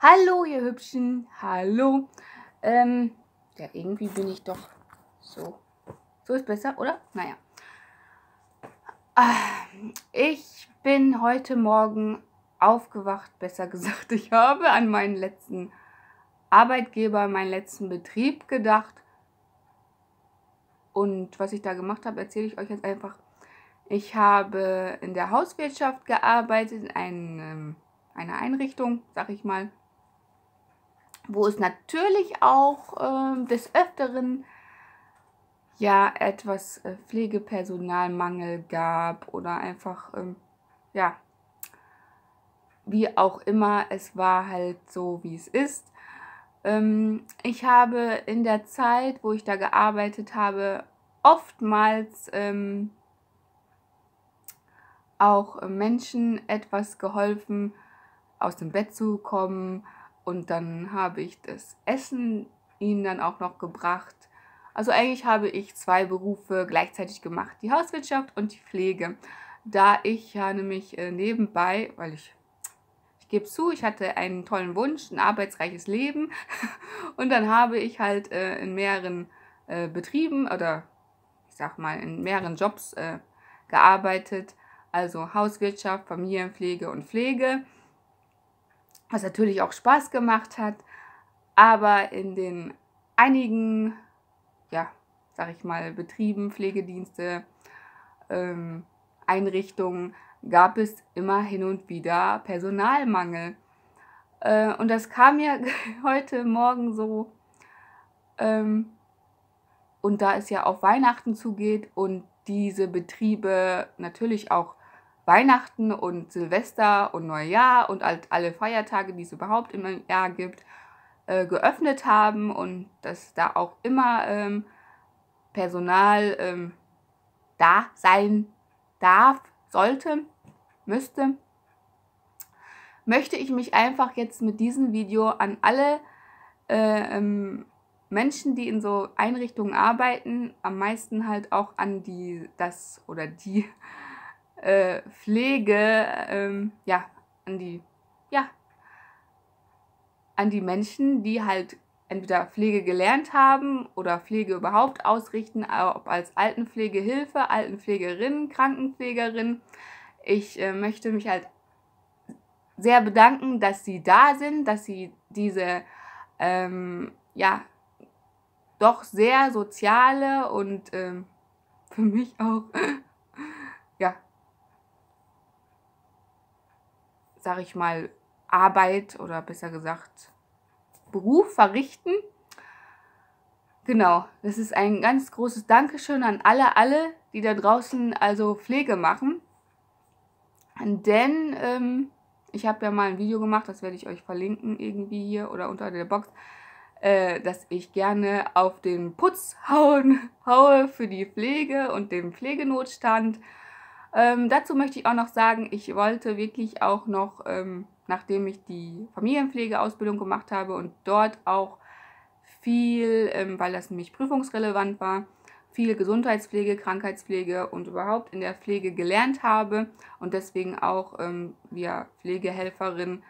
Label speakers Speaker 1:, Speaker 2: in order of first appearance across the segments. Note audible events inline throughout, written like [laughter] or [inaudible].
Speaker 1: Hallo, ihr Hübschen. Hallo. Ähm, ja, irgendwie bin ich doch so. So ist besser, oder? Naja. Ähm, ich bin heute Morgen aufgewacht, besser gesagt. Ich habe an meinen letzten Arbeitgeber, meinen letzten Betrieb gedacht. Und was ich da gemacht habe, erzähle ich euch jetzt einfach. Ich habe in der Hauswirtschaft gearbeitet, in ähm, einer Einrichtung, sag ich mal, wo es natürlich auch äh, des Öfteren ja etwas äh, Pflegepersonalmangel gab oder einfach, ähm, ja, wie auch immer, es war halt so, wie es ist. Ähm, ich habe in der Zeit, wo ich da gearbeitet habe, oftmals ähm, auch Menschen etwas geholfen, aus dem Bett zu kommen, und dann habe ich das Essen ihnen dann auch noch gebracht. Also eigentlich habe ich zwei Berufe gleichzeitig gemacht, die Hauswirtschaft und die Pflege. Da ich ja nämlich äh, nebenbei, weil ich, ich gebe zu, ich hatte einen tollen Wunsch, ein arbeitsreiches Leben. [laughs] Und dann habe ich halt äh, in mehreren äh, Betrieben oder ich sag mal in mehreren Jobs gearbeitet. Also Hauswirtschaft, Familienpflege und Pflege was natürlich auch Spaß gemacht hat, aber in den einigen, ja, sag ich mal, Betrieben, Pflegedienste, ähm, Einrichtungen gab es immer hin und wieder Personalmangel. Äh, und das kam ja [laughs] heute Morgen so. Ähm, und da es ja auf Weihnachten zugeht und diese Betriebe natürlich auch Weihnachten und Silvester und Neujahr und halt alle Feiertage, die es überhaupt im Jahr gibt, äh, geöffnet haben und dass da auch immer ähm, Personal ähm, da sein darf, sollte, müsste, möchte ich mich einfach jetzt mit diesem Video an alle äh, ähm, Menschen, die in so Einrichtungen arbeiten, am meisten halt auch an die, das oder die äh, Pflege ähm, ja, an die, ja, an die Menschen, die halt entweder Pflege gelernt haben oder Pflege überhaupt ausrichten, äh, ob als Altenpflegehilfe, Altenpflegerin, Krankenpflegerin. Ich äh, möchte mich halt sehr bedanken, dass sie da sind, dass sie diese ähm, ja doch sehr soziale und ähm, für mich auch sage ich mal, Arbeit oder besser gesagt Beruf verrichten. Genau, das ist ein ganz großes Dankeschön an alle, alle, die da draußen also Pflege machen. Denn ähm, ich habe ja mal ein Video gemacht, das werde ich euch verlinken irgendwie hier oder unter der Box, äh, dass ich gerne auf den Putz hauen, [laughs] haue für die Pflege und den Pflegenotstand. Ähm, dazu möchte ich auch noch sagen, ich wollte wirklich auch noch, ähm, nachdem ich die Familienpflegeausbildung gemacht habe und dort auch viel, ähm, weil das nämlich prüfungsrelevant war, viel Gesundheitspflege, Krankheitspflege und überhaupt in der Pflege gelernt habe und deswegen auch ähm, via Pflegehelferin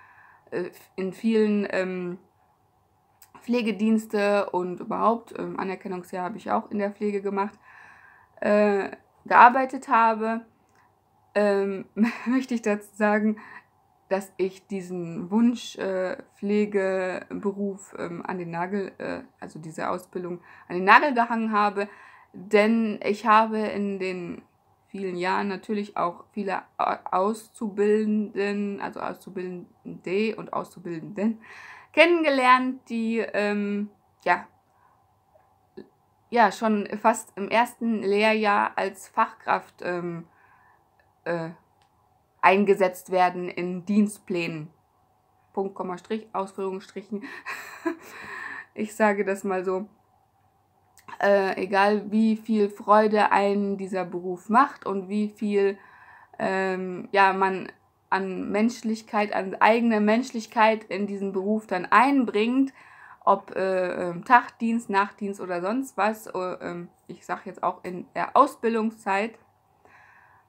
Speaker 1: äh, in vielen ähm, Pflegedienste und überhaupt ähm, Anerkennungsjahr habe ich auch in der Pflege gemacht. Äh, gearbeitet habe, ähm, [laughs] möchte ich dazu sagen, dass ich diesen Wunschpflegeberuf äh, ähm, an den Nagel, äh, also diese Ausbildung an den Nagel gehangen habe, denn ich habe in den vielen Jahren natürlich auch viele Auszubildenden, also Auszubildende und Auszubildenden kennengelernt, die ähm, ja, ja schon fast im ersten Lehrjahr als Fachkraft ähm, äh, eingesetzt werden in Dienstplänen. Punkt, Komma, Strich, Ausführungsstrichen. [laughs] ich sage das mal so. Äh, egal wie viel Freude einen dieser Beruf macht und wie viel ähm, ja, man an Menschlichkeit, an eigene Menschlichkeit in diesen Beruf dann einbringt, ob äh, ähm, Tagdienst, Nachtdienst oder sonst was, äh, ähm, ich sage jetzt auch in der Ausbildungszeit,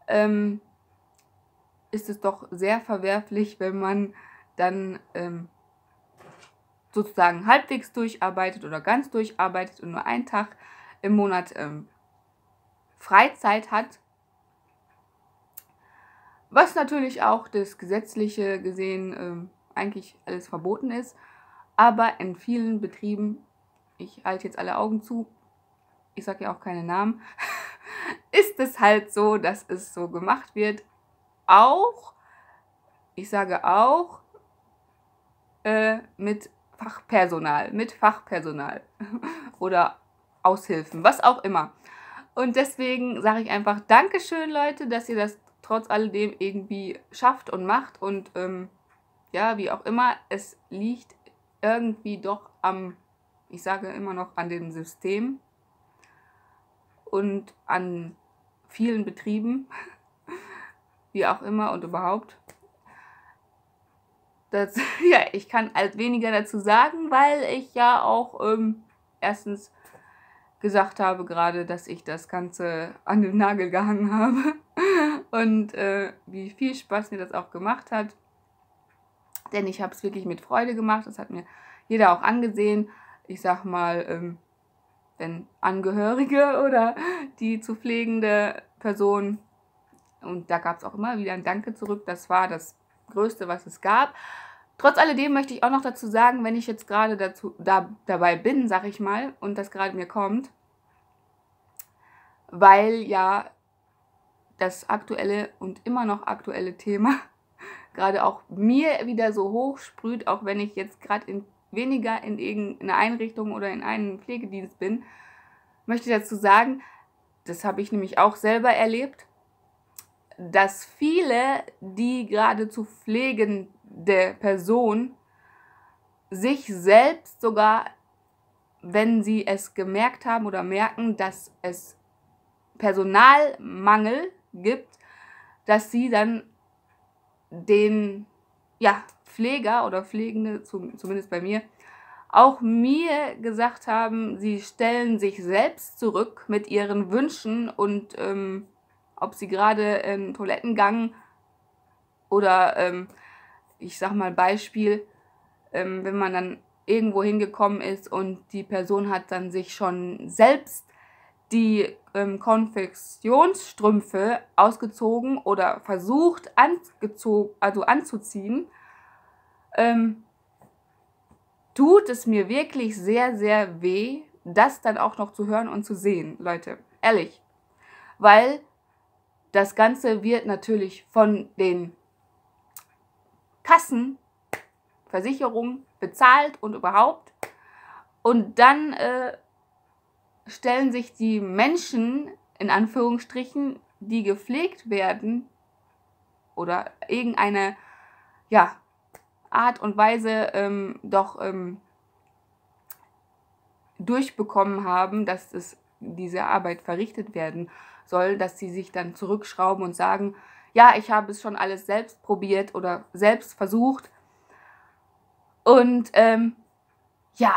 Speaker 1: ähm, ist es doch sehr verwerflich, wenn man dann ähm, sozusagen halbwegs durcharbeitet oder ganz durcharbeitet und nur einen Tag im Monat ähm, Freizeit hat. Was natürlich auch das gesetzliche gesehen ähm, eigentlich alles verboten ist. Aber in vielen Betrieben, ich halte jetzt alle Augen zu, ich sage ja auch keine Namen, [laughs] ist es halt so, dass es so gemacht wird auch, ich sage auch, äh, mit Fachpersonal, mit Fachpersonal [laughs] oder Aushilfen, was auch immer. Und deswegen sage ich einfach Dankeschön, Leute, dass ihr das trotz alledem irgendwie schafft und macht und ähm, ja, wie auch immer, es liegt irgendwie doch am, ich sage immer noch, an dem System und an vielen Betrieben, wie auch immer und überhaupt. Das, [laughs] ja, ich kann halt weniger dazu sagen, weil ich ja auch ähm, erstens gesagt habe gerade, dass ich das Ganze an den Nagel gehangen [laughs] habe und äh, wie viel Spaß mir das auch gemacht hat. Denn ich habe es wirklich mit Freude gemacht, das hat mir jeder auch angesehen. Ich sag mal, ähm, wenn Angehörige [laughs] oder die zu pflegende Person und da gab es auch immer wieder ein Danke zurück. Das war das Größte, was es gab. Trotz alledem möchte ich auch noch dazu sagen, wenn ich jetzt gerade dazu, da, dabei bin, sag ich mal, und das gerade mir kommt, weil ja das aktuelle und immer noch aktuelle Thema [laughs] gerade auch mir wieder so hoch sprüht, auch wenn ich jetzt gerade in, weniger in irgendeiner Einrichtung oder in einem Pflegedienst bin, möchte ich dazu sagen, das habe ich nämlich auch selber erlebt, dass viele, die geradezu pflegende Person sich selbst sogar, wenn sie es gemerkt haben oder merken, dass es Personalmangel gibt, dass sie dann den ja, Pfleger oder Pflegende, zumindest bei mir, auch mir gesagt haben, sie stellen sich selbst zurück mit ihren Wünschen und ähm, ob sie gerade im ähm, Toilettengang oder ähm, ich sag mal Beispiel, ähm, wenn man dann irgendwo hingekommen ist und die Person hat dann sich schon selbst die ähm, Konfektionsstrümpfe ausgezogen oder versucht angezogen, also anzuziehen, ähm, tut es mir wirklich sehr, sehr weh, das dann auch noch zu hören und zu sehen, Leute. Ehrlich. Weil das Ganze wird natürlich von den Kassen, Versicherungen bezahlt und überhaupt. Und dann äh, stellen sich die Menschen, in Anführungsstrichen, die gepflegt werden oder irgendeine ja, Art und Weise ähm, doch ähm, durchbekommen haben, dass es diese Arbeit verrichtet werden soll, dass sie sich dann zurückschrauben und sagen, ja, ich habe es schon alles selbst probiert oder selbst versucht. Und ähm, ja,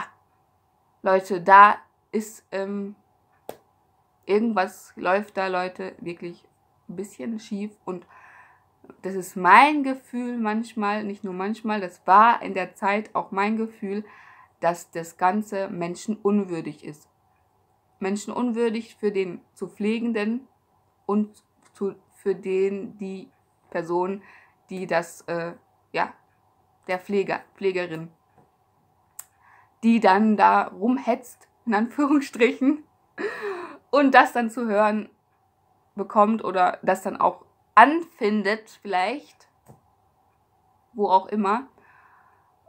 Speaker 1: Leute, da ist ähm, irgendwas läuft da, Leute, wirklich ein bisschen schief. Und das ist mein Gefühl manchmal, nicht nur manchmal, das war in der Zeit auch mein Gefühl, dass das Ganze menschenunwürdig ist. Menschen unwürdig für den zu pflegenden und zu, für den die Person, die das, äh, ja, der Pfleger, Pflegerin, die dann da rumhetzt, in Anführungsstrichen, [laughs] und das dann zu hören bekommt oder das dann auch anfindet, vielleicht, wo auch immer.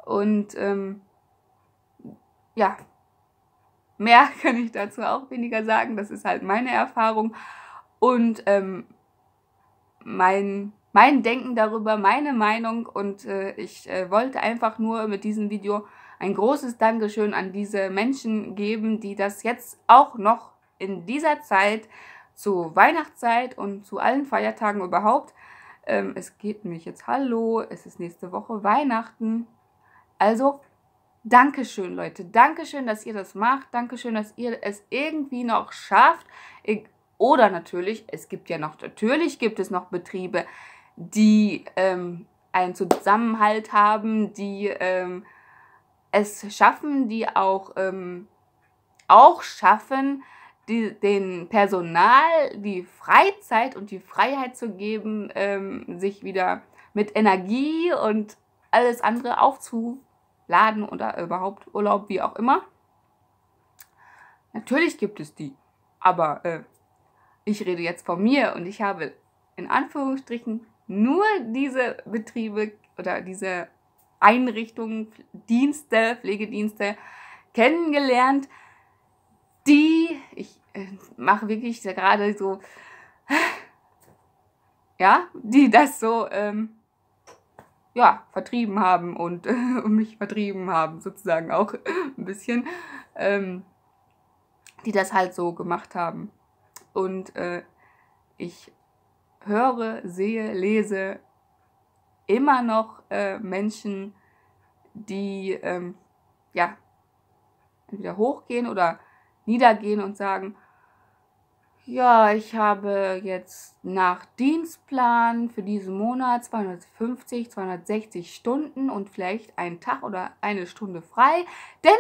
Speaker 1: Und ähm, ja, Mehr [laughs] kann ich dazu auch weniger sagen. Das ist halt meine Erfahrung und ähm,
Speaker 2: mein,
Speaker 1: mein Denken darüber, meine Meinung. Und äh, ich äh, wollte einfach nur mit diesem Video ein großes Dankeschön an diese Menschen geben, die das jetzt auch noch in dieser Zeit zu Weihnachtszeit und zu allen Feiertagen überhaupt. Ähm, es geht mich jetzt Hallo, es ist nächste Woche Weihnachten. Also Dankeschön, Leute. Dankeschön, dass ihr das macht. Dankeschön, dass ihr es irgendwie noch schafft. Oder natürlich, es gibt ja noch, natürlich gibt es noch Betriebe, die ähm, einen Zusammenhalt haben, die ähm, es schaffen, die auch, ähm, auch schaffen, die, den Personal die Freizeit und die Freiheit zu geben, ähm, sich wieder mit Energie und alles andere aufzu Laden oder überhaupt Urlaub, wie auch immer. Natürlich gibt es die, aber äh, ich rede jetzt von mir und ich habe in Anführungsstrichen nur diese Betriebe oder diese Einrichtungen, Dienste, Pflegedienste kennengelernt, die, ich äh, mache wirklich gerade so, ja, die das so ähm, ja, vertrieben haben und äh, [laughs] mich vertrieben haben, sozusagen auch [laughs] ein bisschen, ähm, die das halt so gemacht haben. Und äh, ich höre, sehe, lese immer noch äh, Menschen, die ähm, ja entweder hochgehen oder niedergehen und sagen, ja, ich habe jetzt nach Dienstplan für diesen Monat 250, 260 Stunden und vielleicht einen Tag oder eine Stunde frei. Denn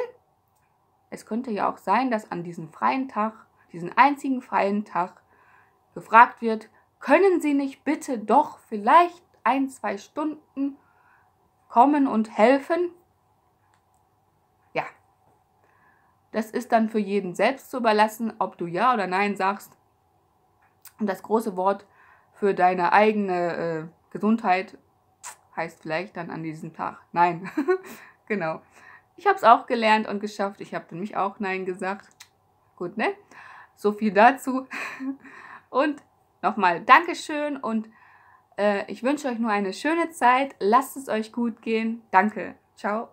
Speaker 1: es könnte ja auch sein, dass an diesem freien Tag, diesen einzigen freien Tag, gefragt wird, können Sie nicht bitte doch vielleicht ein, zwei Stunden kommen und helfen? Das ist dann für jeden selbst zu überlassen, ob du Ja oder Nein sagst. Und das große Wort für deine eigene äh, Gesundheit heißt vielleicht dann an diesem Tag Nein. [laughs] genau. Ich habe es auch gelernt und geschafft. Ich habe nämlich auch Nein gesagt. Gut, ne? So viel dazu. [laughs] und nochmal Dankeschön und äh, ich wünsche euch nur eine schöne Zeit. Lasst es euch gut gehen. Danke. Ciao.